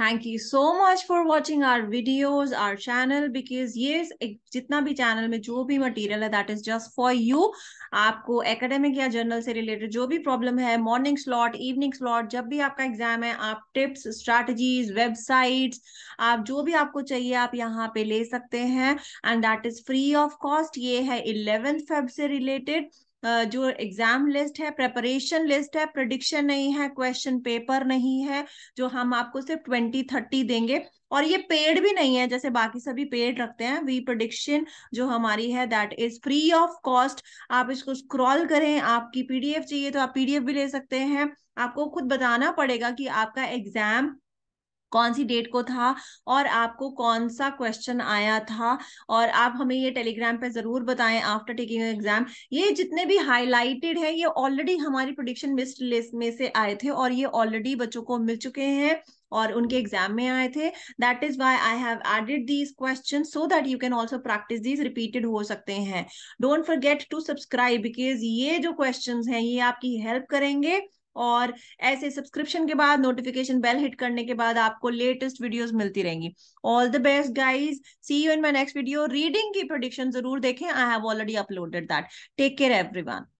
thank you so much for watching our videos our channel because ये जितना भी channel में जो भी मटीरियल है that is just for you आपको एकेडमिक या जर्नल से रिलेटेड जो भी प्रॉब्लम है मॉर्निंग स्लॉट इवनिंग स्लॉट जब भी आपका एग्जाम है आप टिप्स स्ट्रैटेजीज वेबसाइट्स आप जो भी आपको चाहिए आप यहाँ पे ले सकते हैं and that is free of cost ये है इलेवेंथ फेब से रिलेटेड जो एग्जाम लिस्ट है प्रेपरेशन लिस्ट है प्रडिक्शन नहीं है क्वेश्चन पेपर नहीं है जो हम आपको सिर्फ ट्वेंटी थर्टी देंगे और ये पेड भी नहीं है जैसे बाकी सभी पेड रखते हैं वी प्रोडिक्शन जो हमारी है that is free of cost आप इसको स्क्रॉल करें आपकी पीडीएफ चाहिए तो आप पीडीएफ भी ले सकते हैं आपको खुद बताना पड़ेगा कि आपका एग्जाम कौन सी डेट को था और आपको कौन सा क्वेश्चन आया था और आप हमें ये टेलीग्राम पे जरूर बताएं आफ्टर टेकिंग एग्जाम ये जितने भी हाईलाइटेड है ये ऑलरेडी हमारी प्रोडिक्शन मिस्ड लिस्ट में से आए थे और ये ऑलरेडी बच्चों को मिल चुके हैं और उनके एग्जाम में आए थे that is why I have added these question so that you can also practise these repeated हो सकते हैं don't forget to subscribe because ये जो क्वेश्चन हैं ये आपकी हेल्प करेंगे और ऐसे सब्सक्रिप्शन के बाद नोटिफिकेशन बेल हिट करने के बाद आपको लेटेस्ट वीडियोस मिलती रहेंगी all the best guys see you in my next video reading की प्रोडिक्शन जरूर देखें I have already uploaded that take care every